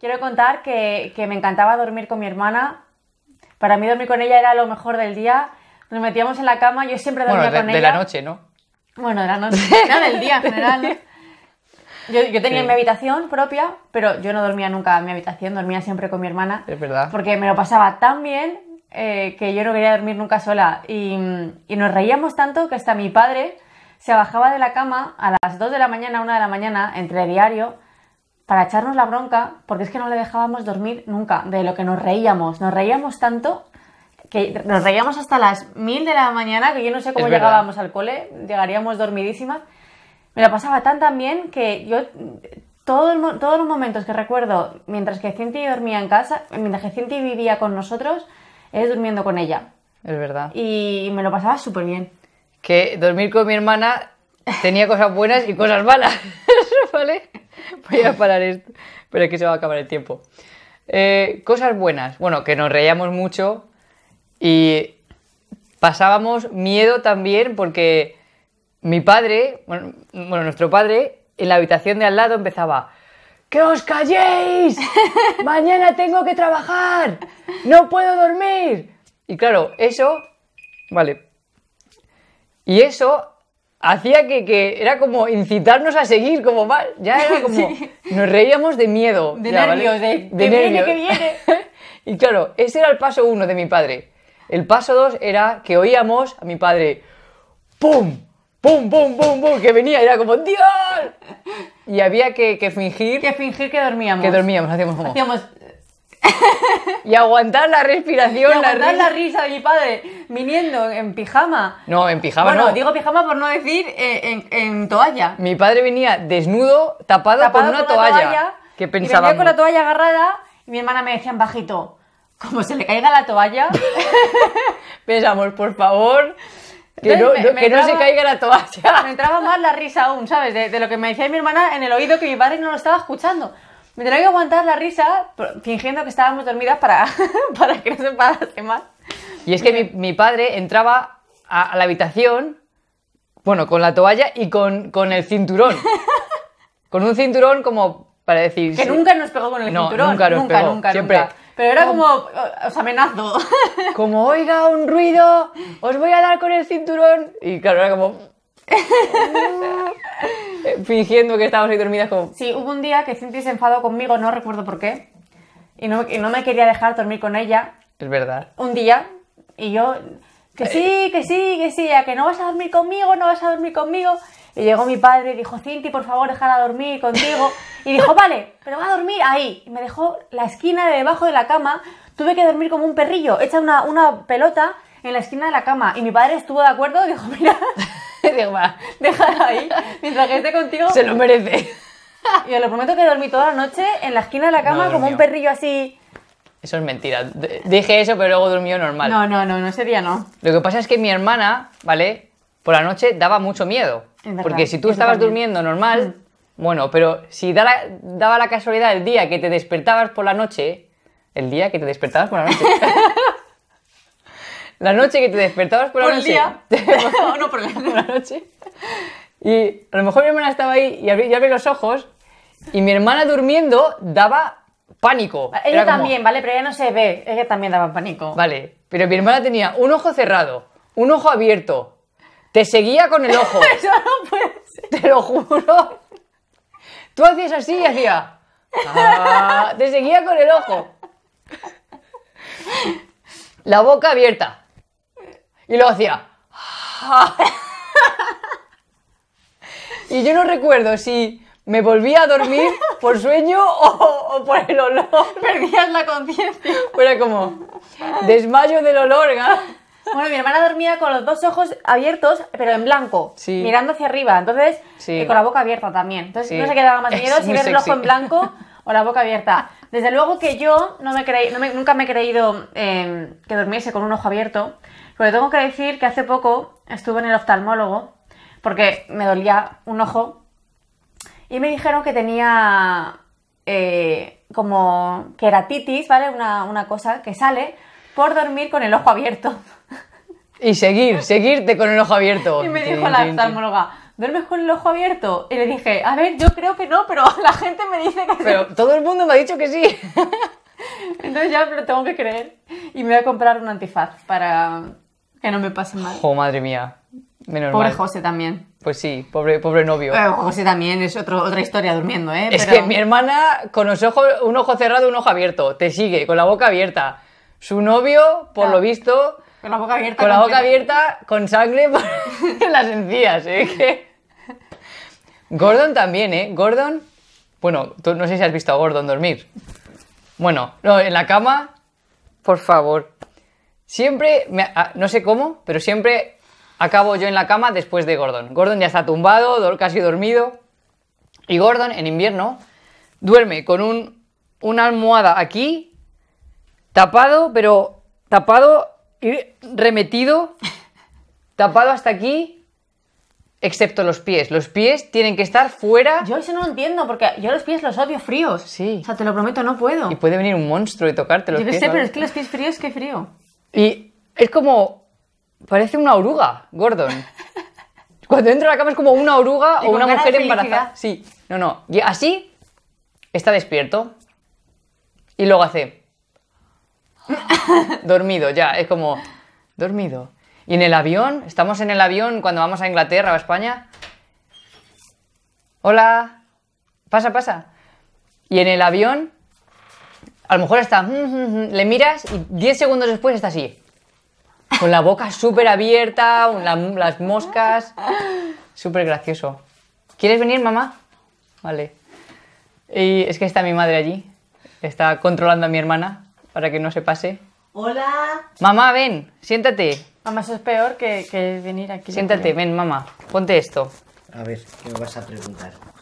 Quiero contar que, que me encantaba dormir con mi hermana. Para mí dormir con ella era lo mejor del día. Nos metíamos en la cama, yo siempre dormía de, con ella. De la noche, ¿no? Bueno, de la noche, no, del día en general. Yo, yo, tenía mi habitación propia, pero yo no dormía nunca en mi habitación, dormía siempre con mi hermana. Es verdad. Porque me lo pasaba tan bien eh, que yo no quería dormir nunca sola. Y, y, nos reíamos tanto que hasta mi padre se bajaba de la cama a las 2 de la mañana, 1 de la mañana, entre diario, para echarnos la bronca, porque es que no le dejábamos dormir nunca, de lo que nos reíamos. Nos reíamos tanto que nos reíamos hasta las mil de la mañana, que yo no sé cómo llegábamos al cole, llegaríamos dormidísimas. Me la pasaba tan tan bien que yo todo, todos los momentos que recuerdo mientras que Cinti dormía en casa, mientras que Cinti vivía con nosotros, es durmiendo con ella. Es verdad. Y me lo pasaba súper bien. Que dormir con mi hermana tenía cosas buenas y cosas malas, ¿vale? voy a parar esto, pero aquí que se va a acabar el tiempo. Eh, cosas buenas, bueno, que nos reíamos mucho y pasábamos miedo también porque mi padre, bueno, bueno nuestro padre, en la habitación de al lado empezaba, ¡Que os calléis! Mañana tengo que trabajar, no puedo dormir. Y claro, eso, vale. Y eso hacía que, era como incitarnos a seguir, como mal. Ya era como. Nos reíamos de miedo. De la nervios, de, de, que viene. y claro, ese era el paso uno de mi padre. El paso dos era que oíamos a mi padre. ¡Pum! ¡Pum, pum, pum, pum! Que venía, era como ¡Dios! Y había que, fingir. Que fingir que dormíamos. Que dormíamos, hacíamos como. Y aguantar la respiración. la, risa. la risa de mi padre viniendo en pijama. No, en pijama bueno, no. digo pijama por no decir eh, en, toalla. Mi padre venía desnudo, tapado, con una, toalla, que pensaba. Y venía con la toalla agarrada y mi hermana me decía en bajito, como se le caiga la toalla. Pensamos, por favor, que, no, se caiga la toalla. Me entraba más la risa aún, ¿sabes? De, de, lo que me decía mi hermana en el oído que mi padre no lo estaba escuchando. Me tenía que aguantar la risa fingiendo que estábamos dormidas para, para que no se parase más. Y es que mi, padre entraba a, la habitación, bueno, con la toalla y con, con el cinturón. con un cinturón como para decir... Que nunca nos pegó con el cinturón. Nunca, nunca, Siempre. Nunca. Pero era como, os amenazo. Como, oiga, un ruido, os voy a dar con el cinturón. Y claro, era como... fingiendo que estábamos ahí dormidas como... Sí, hubo un día que Cinti se enfadó conmigo, no recuerdo por qué, y no, me quería dejar dormir con ella. Es verdad. Un día, y yo, que sí, eh. que sí, que sí, ya que no vas a dormir conmigo, no vas a dormir conmigo. Y llegó mi padre y dijo, Cinti, por favor, déjala dormir contigo. Y dijo, vale, pero va a dormir ahí. Y me dejó la esquina de debajo de la cama. Tuve que dormir como un perrillo, hecha una, una pelota en la esquina de la cama. Y mi padre estuvo de acuerdo, dijo, mira, digo, ahí, mientras que esté contigo... Se lo merece. Y os lo prometo que dormí toda la noche en la esquina de la cama como un perrillo así... Eso es mentira. dije eso, pero luego durmió normal. No, no, no, no sería no. Lo que pasa es que mi hermana, ¿vale? Por la noche daba mucho miedo. porque si tú estabas durmiendo normal, mm. bueno, pero si daba la casualidad el día que te despertabas por la noche, el día que te despertabas por la noche, La noche que te despertabas por, la noche. día. no, no, por la, noche. Y a lo mejor mi hermana estaba ahí y abrí, los ojos y mi hermana durmiendo daba pánico. Ella también, ¿vale? Pero ella no se ve. Ella también daba pánico. Vale. Pero mi hermana tenía un ojo cerrado, un ojo abierto. Te seguía con el ojo. Te lo juro. Tú hacías así y hacía. Ah, te seguía con el ojo. La boca abierta. Y luego hacía... Ah". y yo no recuerdo si me volví a dormir por sueño o, por el olor. Perdías la conciencia. Era como desmayo del olor. Bueno, mi hermana dormía con los dos ojos abiertos, pero en blanco, mirando hacia arriba, entonces, y eh, con la boca abierta también. Entonces, no se quedaba más miedo si ver el ojo en blanco o la boca abierta. Desde luego que yo no me creí, nunca me he creído em, que durmiese con un ojo abierto, pero tengo que decir que hace poco estuve en el oftalmólogo porque me dolía un ojo y me dijeron que tenía eh, como queratitis, ¿vale? Una, una cosa que sale por dormir con el ojo abierto. Y seguir, seguirte con el ojo abierto. Y me dijo la oftalmóloga, ¿duermes con el ojo abierto? Y le dije, a ver, yo creo que no, pero la gente me dice que sí. Pero todo el mundo me ha dicho que sí. Entonces ya lo tengo que creer y me voy a comprar un antifaz para que no me pase mal. ¡Oh, madre mía! pobre José también. Pues sí, pobre, pobre novio. Pero José también es otro, otra historia durmiendo, ¿eh? Es que mi hermana con los ojos, un ojo cerrado, y un ojo abierto, te sigue, con la boca abierta. Su novio, por lo visto... Con la boca abierta. Con la boca abierta, con sangre en las encías, ¿eh? Gordon también, ¿eh? Gordon. Bueno, no sé si has visto a Gordon dormir. Bueno, no, en la cama, por favor. Siempre, ah, no sé cómo, pero siempre acabo yo en la cama después de Gordon. Gordon ya está tumbado, casi dormido. Y Gordon en invierno duerme con un, una almohada aquí, tapado, pero tapado y remetido, tapado hasta aquí excepto los pies. Los pies tienen que estar fuera. Yo eso no lo entiendo, porque yo los pies los odio fríos. Sí. O sea, te lo prometo, no puedo. Y puede venir un monstruo y tocarte los yo pies. sé, pero es que los pies fríos, qué frío. Y es como. Parece una oruga, Gordon. Cuando entro a la cama es como una oruga o una mujer embarazada. Sí, no, no. Y así está despierto. Y luego hace. dormido, ya. Es como. Dormido. ¿Y en el avión? ¿Estamos en el avión cuando vamos a Inglaterra o a España? Hola. Pasa, pasa. Y en el avión, a lo mejor está... Mm, mm, mm", le miras y 10 segundos después está así. Con la boca súper abierta, las moscas. Súper gracioso. ¿Quieres venir, mamá? Vale. Y es que está mi madre allí. Está controlando a mi hermana para que no se pase. Hola. Mamá, ven, siéntate. Mamá, eso es peor que, que venir aquí. Siéntate, ven, mamá. Ponte esto. A ver, ¿qué me vas a preguntar?